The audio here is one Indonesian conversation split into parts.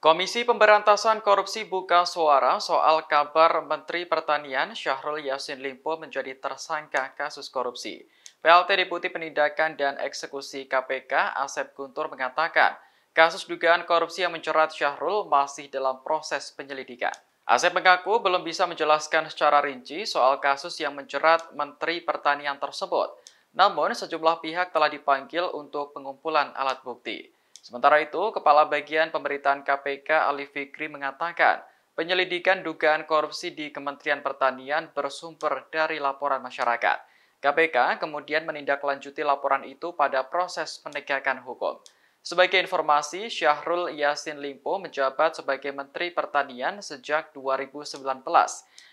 Komisi Pemberantasan Korupsi buka suara soal kabar Menteri Pertanian Syahrul Yassin Limpo menjadi tersangka kasus korupsi. PLT Deputi Penindakan dan Eksekusi KPK Asep Guntur mengatakan, kasus dugaan korupsi yang menjerat Syahrul masih dalam proses penyelidikan. Asep mengaku belum bisa menjelaskan secara rinci soal kasus yang menjerat Menteri Pertanian tersebut. Namun, sejumlah pihak telah dipanggil untuk pengumpulan alat bukti. Sementara itu, Kepala Bagian Pemberitaan KPK Ali Fikri mengatakan, penyelidikan dugaan korupsi di Kementerian Pertanian bersumber dari laporan masyarakat. KPK kemudian menindaklanjuti laporan itu pada proses penegakan hukum. Sebagai informasi, Syahrul Yasin Limpo menjabat sebagai Menteri Pertanian sejak 2019.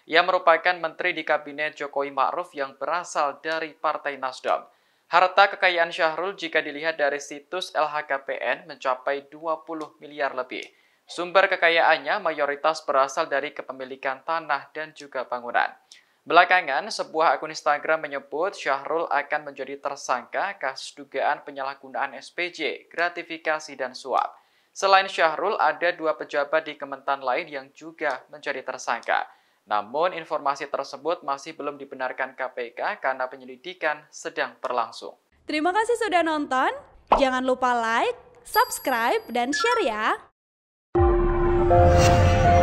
Ia merupakan menteri di Kabinet Jokowi Ma'ruf yang berasal dari Partai Nasdem. Harta kekayaan Syahrul jika dilihat dari situs LHKPN mencapai 20 miliar lebih. Sumber kekayaannya mayoritas berasal dari kepemilikan tanah dan juga bangunan. Belakangan, sebuah akun Instagram menyebut Syahrul akan menjadi tersangka kasus dugaan penyalahgunaan SPJ, gratifikasi, dan suap. Selain Syahrul, ada dua pejabat di Kementan lain yang juga menjadi tersangka. Namun, informasi tersebut masih belum dibenarkan KPK karena penyelidikan sedang berlangsung. Terima kasih sudah nonton. Jangan lupa like, subscribe, dan share ya.